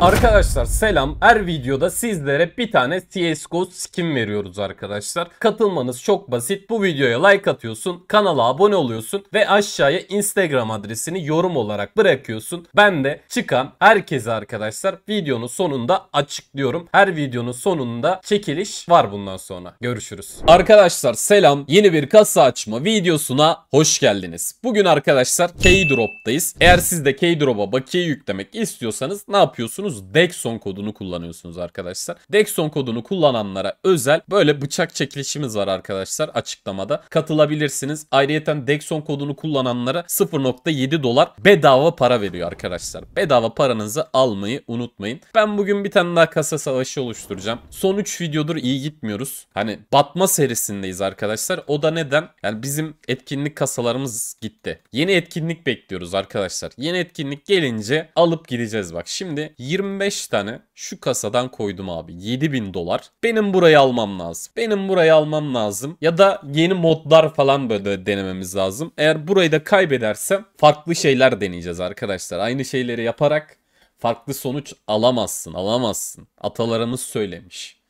Arkadaşlar selam. Her videoda sizlere bir tane CSGO skin veriyoruz arkadaşlar. Katılmanız çok basit. Bu videoya like atıyorsun, kanala abone oluyorsun ve aşağıya Instagram adresini yorum olarak bırakıyorsun. Ben de çıkan herkese arkadaşlar videonun sonunda açıklıyorum. Her videonun sonunda çekiliş var bundan sonra. Görüşürüz. Arkadaşlar selam. Yeni bir kasa açma videosuna hoş geldiniz. Bugün arkadaşlar Keydrop'tayız. Eğer siz de Keydrop'a bakiye yüklemek istiyorsanız ne yapıyorsunuz? kullanıyorsunuz? Dexon kodunu kullanıyorsunuz arkadaşlar. Dexon kodunu kullananlara özel böyle bıçak çekilişimiz var arkadaşlar açıklamada. Katılabilirsiniz. Ayrıyeten Dexon kodunu kullananlara 0.7 dolar bedava para veriyor arkadaşlar. Bedava paranızı almayı unutmayın. Ben bugün bir tane daha kasa savaşı oluşturacağım. Son 3 videodur iyi gitmiyoruz. Hani batma serisindeyiz arkadaşlar. O da neden? Yani bizim etkinlik kasalarımız gitti. Yeni etkinlik bekliyoruz arkadaşlar. Yeni etkinlik gelince alıp gideceğiz bak. Şimdi 25 tane şu kasadan koydum abi. 7000 dolar. Benim burayı almam lazım. Benim burayı almam lazım. Ya da yeni modlar falan böyle denememiz lazım. Eğer burayı da kaybedersem farklı şeyler deneyeceğiz arkadaşlar. Aynı şeyleri yaparak farklı sonuç alamazsın. Alamazsın. Atalarımız söylemiş.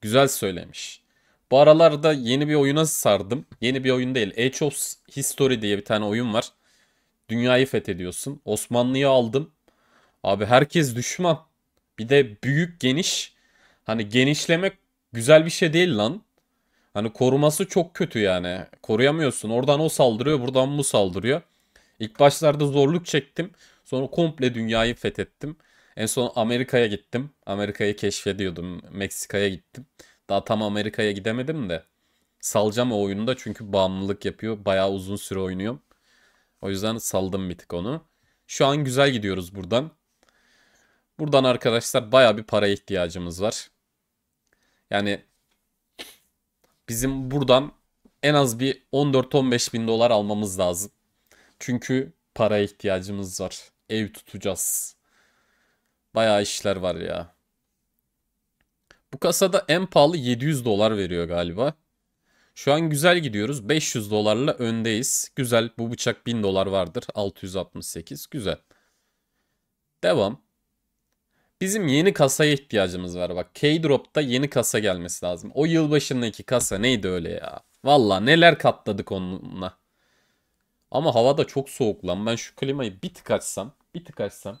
Güzel söylemiş. Bu aralarda yeni bir oyuna sardım. Yeni bir oyun değil. Age of History diye bir tane oyun var. Dünyayı fethediyorsun. Osmanlı'yı aldım. Abi herkes düşman. Bir de büyük geniş. Hani genişlemek güzel bir şey değil lan. Hani koruması çok kötü yani. Koruyamıyorsun. Oradan o saldırıyor, buradan bu saldırıyor. İlk başlarda zorluk çektim. Sonra komple dünyayı fethettim. En son Amerika'ya gittim. Amerika'yı keşfediyordum. Meksika'ya gittim. Daha tam Amerika'ya gidemedim de. Salacağım o oyunda çünkü bağımlılık yapıyor. Bayağı uzun süre oynuyorum. O yüzden saldım bir tık onu. Şu an güzel gidiyoruz buradan. Buradan arkadaşlar baya bir paraya ihtiyacımız var. Yani bizim buradan en az bir 14-15 bin dolar almamız lazım. Çünkü paraya ihtiyacımız var. Ev tutacağız. Baya işler var ya. Bu kasada en pahalı 700 dolar veriyor galiba. Şu an güzel gidiyoruz. 500 dolarla öndeyiz. Güzel. Bu bıçak 1000 dolar vardır. 668. Güzel. Devam. Bizim yeni kasaya ihtiyacımız var bak. K-Drop'ta yeni kasa gelmesi lazım. O yılbaşındaki kasa neydi öyle ya? Valla neler katladık onunla. Ama hava da çok soğuk lan. Ben şu klimayı bir tık açsam. Bir tık açsam.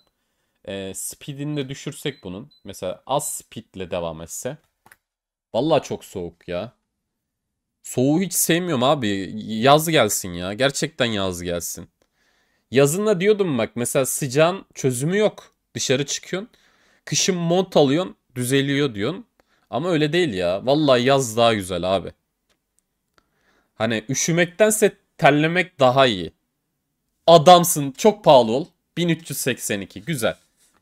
E, speedini de düşürsek bunun. Mesela az speedle devam etse. Valla çok soğuk ya. Soğuğu hiç sevmiyorum abi. Yaz gelsin ya. Gerçekten yaz gelsin. Yazında diyordum bak mesela sıcağın çözümü yok. Dışarı çıkıyorsun. Kışın mont alıyorsun düzeliyor diyorsun. Ama öyle değil ya. Vallahi yaz daha güzel abi. Hani üşümektense terlemek daha iyi. Adamsın çok pahalı ol. 1382 güzel.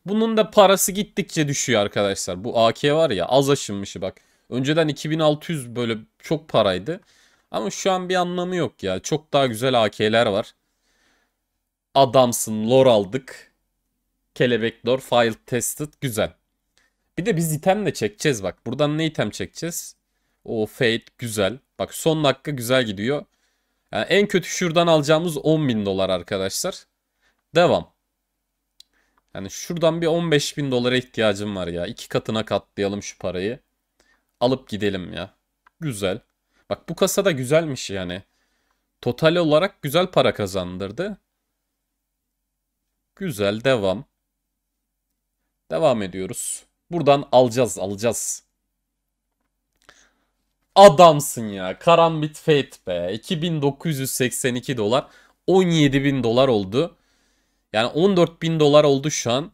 Bunun da parası gittikçe düşüyor arkadaşlar. Bu AK var ya az aşınmışı bak. Önceden 2600 böyle çok paraydı. Ama şu an bir anlamı yok ya. Çok daha güzel AK'ler var. Adamsın lor aldık. Kelebek door file tested güzel. Bir de biz itemle çekeceğiz bak. Buradan ne item çekeceğiz? O fade güzel. Bak son dakika güzel gidiyor. Yani en kötü şuradan alacağımız 10 bin dolar arkadaşlar. Devam. Yani şuradan bir 15 bin dolara ihtiyacım var ya. İki katına katlayalım şu parayı. Alıp gidelim ya. Güzel. Bak bu kasa da güzelmiş yani. Total olarak güzel para kazandırdı. Güzel devam. Devam ediyoruz. Buradan alacağız alacağız. Adamsın ya. Karambit Fate be. 2982 dolar. 17.000 dolar oldu. Yani 14.000 dolar oldu şu an.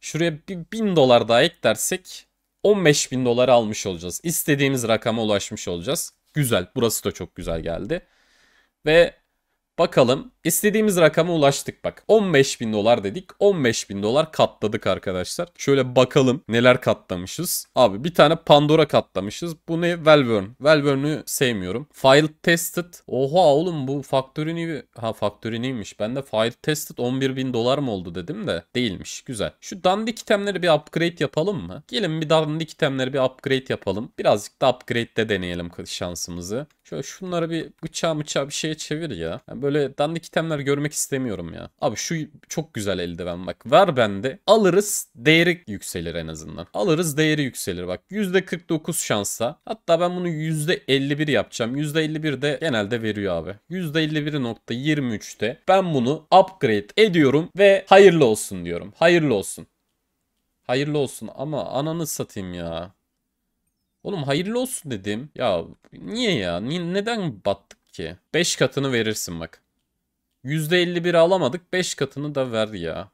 Şuraya bir bin dolar daha eklersek 15.000 dolar almış olacağız. İstediğimiz rakama ulaşmış olacağız. Güzel. Burası da çok güzel geldi. Ve Bakalım istediğimiz rakama ulaştık bak. 15 bin dolar dedik. 15 bin dolar katladık arkadaşlar. Şöyle bakalım neler katlamışız. Abi bir tane Pandora katlamışız. Bu ne? Valvern. Valvern'ü sevmiyorum. File tested. Oha oğlum bu faktörü ne? Ha faktörü neymiş? Ben de file tested 11 bin dolar mı oldu dedim de. Değilmiş. Güzel. Şu dandik itemleri bir upgrade yapalım mı? Gelin bir dandik itemleri bir upgrade yapalım. Birazcık da de deneyelim şansımızı. Şöyle şunları bir bıçağı bıçağı bir şeye çevir ya. böyle dandik itemler görmek istemiyorum ya. Abi şu çok güzel eldiven bak. ver bende. Alırız değeri yükselir en azından. Alırız değeri yükselir bak. %49 şansa. Hatta ben bunu %51 yapacağım. %51 de genelde veriyor abi. %51.23'te ben bunu upgrade ediyorum ve hayırlı olsun diyorum. Hayırlı olsun. Hayırlı olsun ama ananı satayım ya. Oğlum hayırlı olsun dedim. Ya niye ya? Niye, neden battık ki? 5 katını verirsin bak. %51 alamadık. 5 katını da verdi ya.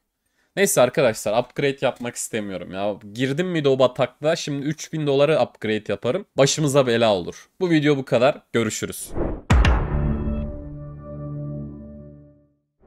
Neyse arkadaşlar upgrade yapmak istemiyorum ya. Girdim mi o bataklığa şimdi 3000 doları upgrade yaparım. Başımıza bela olur. Bu video bu kadar. Görüşürüz.